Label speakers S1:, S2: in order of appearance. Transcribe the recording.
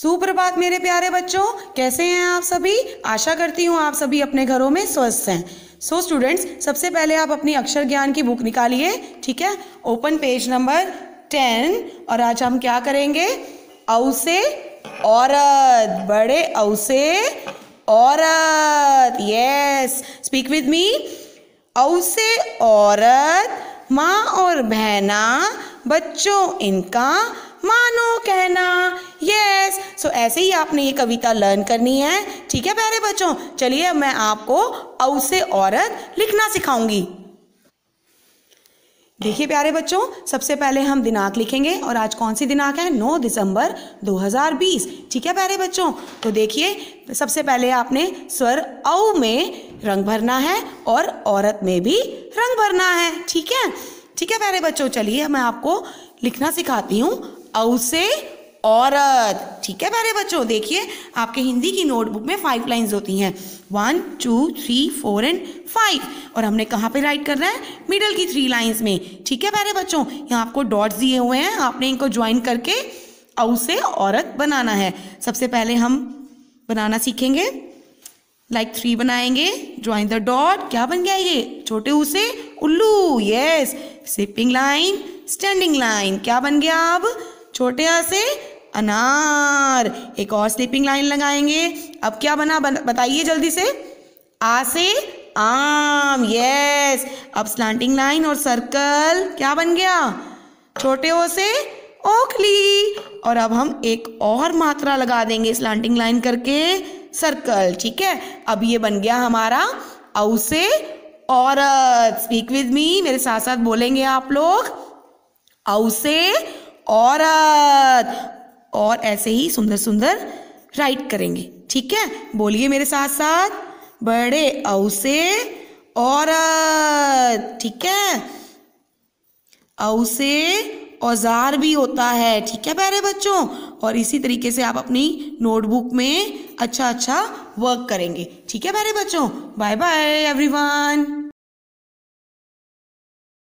S1: सुप्रभात मेरे प्यारे बच्चों कैसे हैं आप सभी आशा करती हूँ आप सभी अपने घरों में स्वस्थ हैं सो so स्टूडेंट्स सबसे पहले आप अपनी अक्षर ज्ञान की बुक निकालिए ठीक है ओपन पेज नंबर टेन और आज हम क्या करेंगे औसे औरत बड़े औसे औरत यस स्पीक विद मी औसे औरत माँ और बहना बच्चों इनका मानो कहना यस सो ऐसे ही आपने ये कविता लर्न करनी है ठीक है प्यारे बच्चों चलिए मैं आपको औसे औरत लिखना सिखाऊंगी देखिए प्यारे बच्चों सबसे पहले हम दिनांक लिखेंगे और आज कौन सी दिनांक है 9 दिसंबर 2020 ठीक है प्यारे बच्चों तो देखिए सबसे पहले आपने स्वर औ में रंग भरना है और औरत में भी रंग भरना है ठीक है ठीक है प्यारे बच्चों चलिए मैं आपको लिखना सिखाती हूँ औ से औरत ठीक है प्यारे बच्चों देखिए आपके हिंदी की नोटबुक में फाइव लाइंस होती हैं one two three four and five और हमने कहाँ पे राइट करना है मिडल की थ्री लाइंस में ठीक है प्यारे बच्चों यहाँ आपको डॉट्स दिए हुए हैं आपने इनको ज्वाइन करके और से औरत बनाना है सबसे पहले हम बनाना सीखेंगे लाइक like थ्री बनाएंगे ज्वाइन द डॉट क्या बन गया ये छोटे ऊ से उल्लू yes sleeping line standing line क्या बन गया अब छोटे आ से अनार एक और स्लीपिंग लाइन लगाएंगे अब क्या बना बताइए जल्दी से आ से आम यस अब स्लांटिंग लाइन और सर्कल क्या बन गया छोटे ओ से ओखली और अब हम एक और मात्रा लगा देंगे स्लांटिंग लाइन करके सर्कल ठीक है अब ये बन गया हमारा औ से औरत स्पीक विद मी मेरे साथ साथ बोलेंगे आप लोग औ से औरत और ऐसे ही सुंदर सुंदर राइट करेंगे ठीक है बोलिए मेरे साथ साथ बड़े औ से ठीक है औ से औजार भी होता है ठीक है प्यारे बच्चों और इसी तरीके से आप अपनी नोटबुक में अच्छा अच्छा वर्क करेंगे ठीक है प्यारे बच्चों बाय बाय एवरीवन